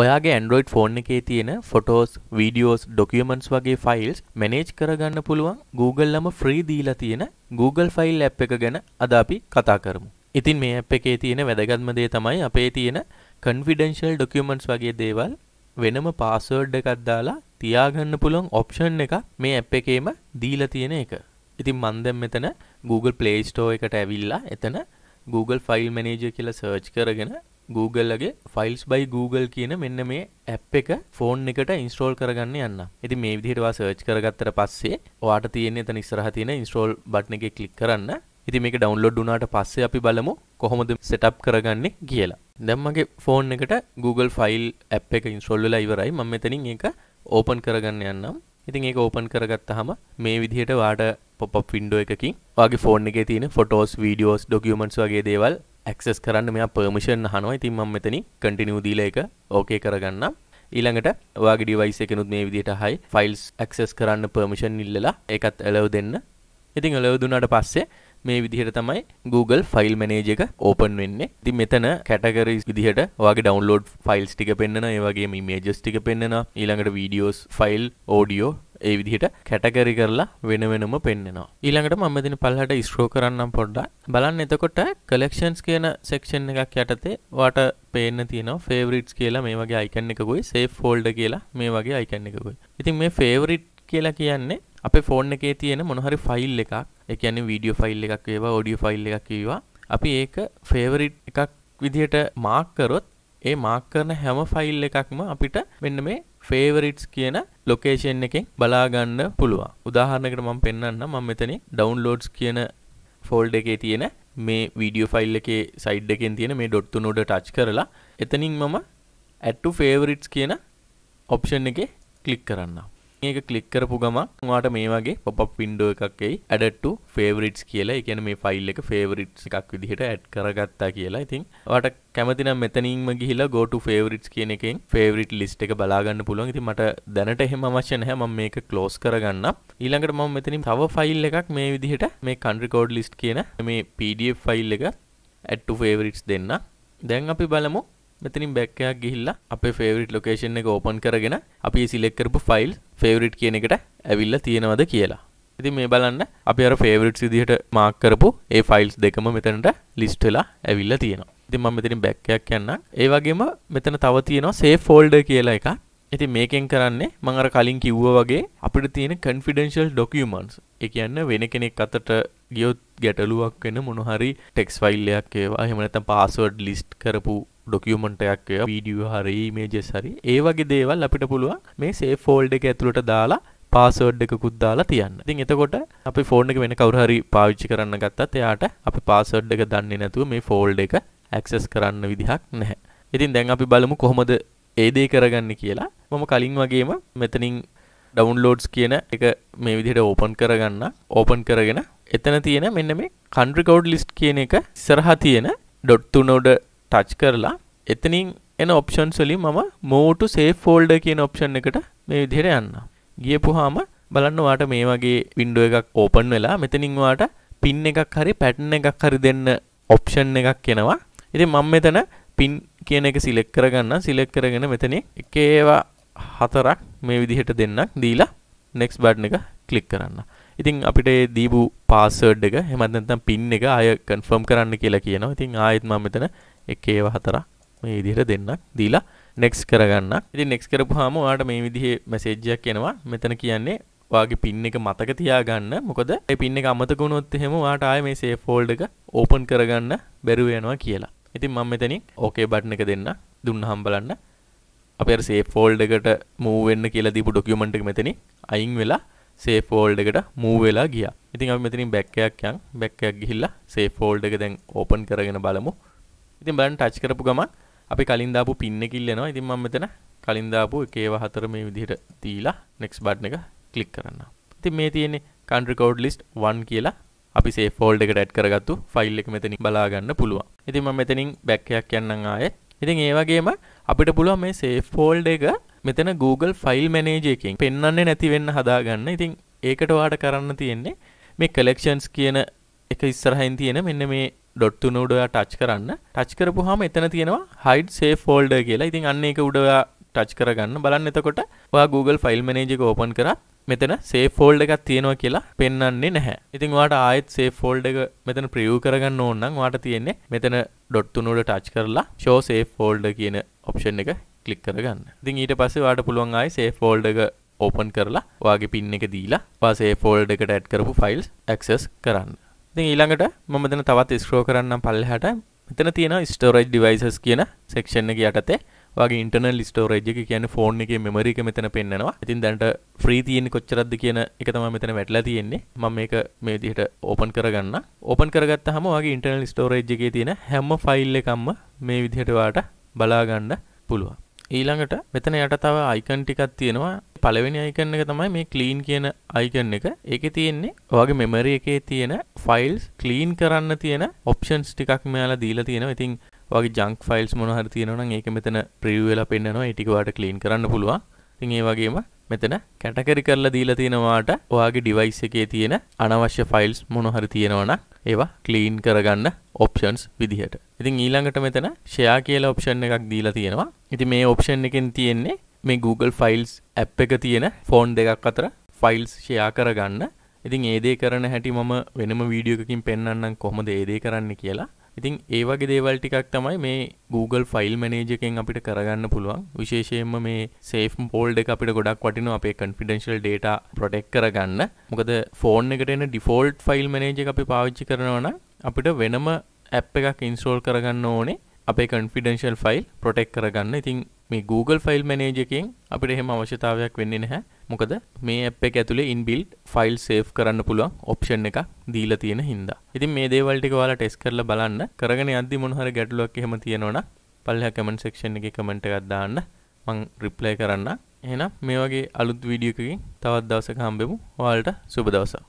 ඔයාගේ Android phone එකේ තියෙන ෆොටෝස් වීඩියෝස් ඩොකියමන්ස් වගේ ෆයිල්ස් මැනේජ් කරගන්න පුළුවන් Googleලම ෆ්‍රී දීලා තියෙන Google ෆයිල් ඇප් එක ගැන අද අපි කතා කරමු. ඉතින් මේ ඇප් එකේ තියෙන වැදගත්ම දේ තමයි අපේ තියෙන confidential documents වගේ දේවල් වෙනම පාස්වර්ඩ් එකක් දාලා තියාගන්න පුළුවන් ඔප්ෂන් එක මේ ඇප් එකේම දීලා තියෙන එක. ඉතින් මම දැන් මෙතන Google Play Store එකට ඇවිල්ලා එතන Google ෆයිල් මැනේජර් කියලා සර්ච් කරගෙන Googleගේ ෆයිල්ස් බයි Google කියන මෙන්න මේ ඇප් එක ෆෝන් එකට ඉන්ස්ටෝල් කරගන්න යන්න. ඉතින් මේ විදිහට ඔයා සර්ච් කරගත්තට පස්සේ ඔයාට තියෙන එතන ඉස්සරහ තියෙන ඉන්ස්ටෝල් බටන් එකේ ක්ලික් කරන්න. ඉතින් මේක ඩවුන්ලෝඩ් වුණාට පස්සේ අපි බලමු කොහොමද සෙටප් කරගන්නේ කියලා. දැන් මගේ ෆෝන් එකට Google ෆයිල් ඇප් එක ඉන්ස්ටෝල් වෙලා ඉවරයි. මම මෙතනින් ඒක ඕපන් කරගන්න යන්නම්. ඉතින් ඒක ඕපන් කරගත්තාම මේ විදිහට වාට පොප් අප් වින්ඩෝ එකකින් ඔයාගේ ෆෝන් එකේ තියෙන ෆොටෝස් වීඩියෝස් ඩොකියුමන්ට්ස් වගේ දේවල් ඇක්සෙස් කරන්න මෙයා පර්මිෂන් අහනවා ඉතින් මම මෙතනින් කන්ටිනියු දීලා ඒක ඕකේ කරගන්නම් ඊළඟට ඔයාගේ ඩිවයිස් එකනුත් මේ විදිහට හයි ෆයිල්ස් ඇක්සස් කරන්න පර්මිෂන් ඉල්ලලා ඒකත් ඇලව් දෙන්න. ඉතින් ඇලව් දුන්නාට පස්සේ මේ විදිහට තමයි Google ෆයිල් මැනේජ එක ඕපන් වෙන්නේ ති මෙතන කැටගරි විදිහට වගේ ඩවන්ලෝඩ් ෆයිල්ස් ටික පෙන්න්න ඒවගේ මේජස් ටික පෙන්න්න ඊළඟට වීඩියෝස් ෆයිල් ඕඩියෝ ඒ විදිහට කැටගරි කරලා වෙන වෙනම පෙන්න්නවා ඊළඟට මම දින පල්හට ස්ක්‍රෝ කරන්නම් පොඩ්ඩක් බලන්න එතකොට කලෙක්ෂන්ස් කියන සෙක්ෂන් එකක් යටතේ වාට පේන්න තියෙනවා ෆේවරිට්ස් කියලා මේ වගේ අයිකන්න එකකුයි සේ ෆෝල්ඩ කියලා මේ වගේ අයිකන්න එකකුයි ඉතින් මේ ෆේවරිට් කියලා කියන්නේ අපේ ෆෝන් එකේ තියෙන මොනහරි ෆයිල් එකක් එකන වීඩියෝ ෆයිල් එකක් ඒවා ඔඩිය ෆයිල් එකක් ඒවා අපි ඒක ෆේවරිට් එකක් විදිහට මාක් කරොත් ඒ මාක් කරන හැම ෆයිල් එකක්ම අපිට මෙන්න මේ ෆේවරිට්ස් කියන ලොකේෂන් එකෙන් බලාගන්න පුළුවන් උදාහරණකට මම පෙන්වන්න මම මෙතන ඩවුන්ලෝඩ්ස් කියන ෆෝල්ඩ එකේ තියෙන මේ වීඩියෝ ෆයිල් එකේ සයිඩ් එකෙන් තියෙන මේ ඩොට් තුන උඩ ටච් කරලා එතනින් මම add to favorites කියන ඔප්ෂන් එකේ ක්ලික් කරන්නම් ඒක කලික් කරපු ගමක් වාට මේ වගේ පොප් වින්ඩෝ එකක් එයි ඇඩට ෆේවරිට්ස් කියලා එකන මේ ෆයිල් එක ෆේවරිට්ස් එකක් විදිහට ඇඩ් කරගත්තා කියලා ඉතින් වාට කැමතිනම් මෙතනින්ම ගිහිලා ගෝට ෆේවරිට්ස් කියන එකෙන් ෆේවරිට් ලිස්ට් එක බලාගන්න පුළුවන් ඉතින් මට දැනට එහෙම අවශ්‍ය නැහැ මම මේක ක්ලෝස් කරගන්න ඊළඟට මම මෙතනින් තව ෆයිල් එකක් මේ විදිහට මේ කන්ට්‍රි කෝඩ් ලිස්ට් කියන මේ PDF ෆයිල් එක ඇඩ් ෆේවරිට්ස් දෙන්න දැන් අපි බලමු මෙතනින් බැක්කයක් ගිහිල්ලා අපේ ෆේවරිට් ලොකේෂන් එක ඕපන් කරගෙන අපි සිලෙක්ට් කරපු ෆයිල් ෆේවරිට් කියන එකට ඇවිල්ලා තියෙනවද කියලා. ඉතින් මේ බලන්න අපි අර ෆේවරිට්ස් විදිහට මාක් කරපු ඒ ෆයිල්ස් දෙකම මෙතනට ලිස්ට් වෙලා ඇවිල්ලා තියෙනවා. ඉතින් මම මෙතනින් බැක්කයක් යන්නම්. ඒ වගේම මෙතන තව තියෙනවා save folder කියලා එකක්. ඉති මේකෙන් කරන්නේ මං අර කලින් කිව්ව වගේ අපිට තියෙන කන්ෆිඩෙන්ශල් ඩොකියමන්ස් එක කියන්න වෙන කෙනෙක් අතට ගියොත් ගැටලුවක් වෙන මොනහරි ටෙක්ස් ෆයිල්ලයක් ඒවා හෙමනත පාස්වඩ් ලිස්ට් කරපු ඩොකියමටයක් වීඩිය හරි මේජෙස් හරි ඒ වගේ දේවල් අපිට පුළුවන් මේ සේ ෆෝල්ඩ එක ඇතුළට දාලා පාසෝඩ් එකකුත් දාලා තියන්න ඉතින් එතකොට අපි ෆෝර්න් එක වෙන කවරහරි පාවිච්චි කරන්න ගත්තත් එයාට අපි පාසෝඩ් එක දන්නේ නැතුව මේ ෆෝල්ඩ එක ඇක්සස් කරන්න විදිහක් නැහැ ඉතින් දැන් අපි බලමු කොහොමද ඒදේ කරගන්න කියලා මම කලින් වගේම මෙතනින් ඩවන්ලෝඩ්ස් කියන එක මේ විදිහට ඕපන් කරගන්න ඕපන් කරගෙන එතන තියෙන මෙන්න මේ කන්ඩ්‍රිකවඩ් ලිස්ට් කියන එක සරහ තියෙන ඩොට්තුනෝඩ ටච් කරලා එතනින් එන ඔප්ෂන්ස් වලින් මම move to save folder කියන ඔප්ෂන් එකට මේ විදිහට යන්න. ගියපුවාම බලන්න ඔයාට මේ වගේ වින්ඩෝ එකක් ඕපන් වෙලා මෙතනින් ඔයාට පින් එකක් හරි පැටර්න් එකක් හරි දෙන්න ඔප්ෂන් එකක් එනවා. ඉතින් මම මෙතන පින් කියන එක සිලෙක්ට් කරගන්න සිලෙක්ට් කරගෙන මෙතන එක ඒවා හතරක් මේ විදිහට දෙන්නක් දීලා next button එක click කරන්න. ඉතින් අපිට දීපු පාස්වර්ඩ් එක එහෙමත් නැත්නම් පින් එක ආය කන්ෆර්ම් කරන්න කියලා කියනවා. ඉතින් ආයෙත් මම මෙතන එක ඒව හතරක් මේ විදිහට දෙන්නක් දීලා නෙක්ස් කරගන්න ඉතින් නෙක්ස් කරපුවාම ඔයාලට මේ විදිහේ මැසේජ්යක් එනවා මෙතන කියන්නේ ඔයාගේ පින් එක මතක තියාගන්න මොකද මේ පින් එක අමතක වුණොත් එහෙම ඔයාට ආයේ මේ සේෆ් ෆෝල්ඩ් එක ඕපන් කරගන්න බැරුව යනවා කියලා. ඉතින් මම මෙතනින් ඕකේ බටන් එක දෙන්න දුන්නහම බලන්න අපේ අර සේෆ් ෆෝල්ඩ් එකට මූව් වෙන්න කියලා දීපු ඩොකියුමන්ට් එක මෙතනින් අයින් වෙලා සේෆ් ෆෝල්ඩ් එකට මූව් වෙලා ගියා. ඉතින් අපි මෙතනින් බැක් එකක් යන් බැක් එකක් ගිහිල්ලා සේෆ් ෆෝල්ඩ් එක දැන් ඕපන් කරගෙන බලමු. ඉතින් බලන්න ටච් කරපු ගමන් අපි කලින් දාපු පින් එක ඉල්ලනවා. ඉතින් මම මෙතන කලින් දාපු එකේව හතර මේ විදිහට දීලා next button එක click කරන්න. ඉතින් මේ තියෙන්නේ country code list 1 කියලා අපි save folder එකට add කරගත්තු file එක මෙතනින් බලා ගන්න පුළුවන්. ඉතින් මම මෙතනින් back එකක් යන්නම් ආයේ. ඉතින් ඒ වගේම අපිට පුළුවන් මේ save folder එක මෙතන Google ෆයිල් මැනේජ එකෙන් පෙන්වන්නේ නැති වෙන්න හදාගන්න. ඉතින් ඒකට වාට කරන්න තියෙන්නේ මේ කලෙක්ෂන්ස් කියන එක ඉස්සරහින් තියෙන මෙන්න මේ ඩොට්ටු නෝඩයා ටච් කරන්න ටච් කරපුහම එතන තියෙනවා හයිඩ් සේ ෆෝල්ඩ කියලා ඉතින් අන්න එක උඩයා ටච් කරගන්න බලන්න එතකොට ඔයා Google ෆයිල් මනේජක ඕපන් කරත් මෙතන සේ ෆෝල්ඩ එකක් තියෙනවා කියලා පෙන්න්නේ නැහැ ඉතින් වාට ආයත් සේ ෆෝල්ඩ එක මෙතන ප්‍රියව් කරගන්න ඕන්නම් වාට තියෙන්නේ මෙතන ඩොට්ටු නෝඩ ටච් කරලා ෂෝ සේ ෆෝල්ඩ කියන ඔප්ෂන් එක කලික් කරගන්න ඉතින් ඊට පස්සේ වාට පුළුවන් ආයි සේ ෆෝල්ඩ එක ඕපන් කරලා වාගේ පින් එක දීලා වාසේ ෆෝල්ඩ එකට ඇඩ් කරපු ෆයිල්ස් ඇක්සස් කරන්න ඉතින් ඊළඟට මම මෙතන තවත් ස්ක්‍රෝල් කරන්නම් පල්ලෙහාට මෙතන තියෙන ස්ටෝරේජ් ඩිවයිසස් කියන සෙක්ෂන් එක යටතේ වගේ ඉන්ටර්නල් ස්ටෝරේජ් එක කියන්නේ ෆෝන් එකේ මෙමරි එක මෙතන පෙන්නනවා. ඉතින් දැනට ෆ්‍රී තියෙන්නේ කොච්චරක්ද කියන එක තමයි මෙතන වැටලා තියෙන්නේ. මම මේක මේ විදිහට ඕපන් කරගන්න. ඕපන් කරගත්තාම වගේ ඉන්ටර්නල් ස්ටෝරේජ් එකේ තියෙන හැම ෆයිල් එකක්ම මේ විදිහට වාට බලා ගන්න පුළුවන්. ඊළඟට මෙතන යට තව අයිකන් ටිකක් තියෙනවා පලවෙනි අයිකන්න එක තමයි මේ කලීන් කියන අයිකන්න එක එක තියෙන්නේ වගේ මෙමරි එකේ තියෙන ෆයිල්ස් කලීන් කරන්න තියෙන ඔප්ෂන්ස් ටිකක් මෙයාලා දීලා තියෙනවා ඉතින් වගේ ජංක් ෆයිල්ස් මොනහර තියෙනවනම් ඒක මෙතන ප්‍රිව් වෙලා පෙන්නනවා ඒ ටික වාට ක්ලීන් කරන්න පුළුවන් ඉතින් ඒ වගේම මෙතන කැටකරි කරලා දීලා තියෙනවාට ඔයාගේ ඩිවයිස් එකේ තියෙන අනවශ්‍ය ෆයිල්ස් මොනහරි තියෙනවනම් ඒවා ක්ලීන් කරගන්න ඔප්ෂන්ස් විදිහට. ඉතින් ඊළඟට මෙතන ෂෙයා කියලා ඔප්ෂන් එකක් දීලා තියෙනවා. ඉතින් මේ ඔප්ෂන් එකෙන් තියෙන්නේ මේ Google ෆයිල්ස් ඇප් එක තියෙන ෆෝන් දෙකක් අතර ෆයිල්ස් ෂයා කරගන්න ඉතින් ඒදේ කරන හැටි මම වෙනම වීඩියෝකින් පෙන්න්නම් කොහොමද ඒදේ කරන්න කියලා ඉතින් ඒ වගේ දේවල් ටිකක් තමයි මේ Google ෆයිල් මනේජකෙන් අපිට කරගන්න පුළුවන් විශේෂයෙන්ම මේ සේෆ් පෝල්ඩ එක අපිට ගොඩක් වටින අපේ කන්ෆිඩෙන්ශල් ඩේට ප්‍රොටෙක් කරගන්න මොකද ෆෝන් එකට එන ඩිෆෝල්ට් ෆයිල් මනේජ අපි පාවිච්චි කරනවන අපිට වෙනම ඇප් එකක් ඉන්ස්ටෝල් කරගන්න ඕනේ අපේ කන්ෆිඩෙන්ශල් ෆයිල් ප්‍රොටෙක් කරගන්න ඉතින් මේ Google ෆයිල් මැනේජර් එකෙන් අපිට එහෙම අවශ්‍යතාවයක් වෙන්නේ නැහැ. මොකද මේ ඇප් එක ඇතුලේ ඉන්බිල්ට් ෆයිල් සේව් කරන්න පුළුවන් ඔප්ෂන් එකක් දීලා තියෙන හින්දා. ඉතින් මේ දේවල් ටික ඔයාලා ටෙස්ට් කරලා බලන්න. කරගෙන යද්දි මොන හරි ගැටලුවක් එහෙම තියෙනවා නම් පල්ලෙහා කමෙන්ට් සෙක්ෂන් එකේ කමෙන්ට් එකක් දාන්න. මං රිප්ලයි කරන්න. එහෙනම් මේ වගේ අලුත් වීඩියෝ එකකින් තවත් දවසක හම්බෙමු. ඔයාලට සුබ දවසක්.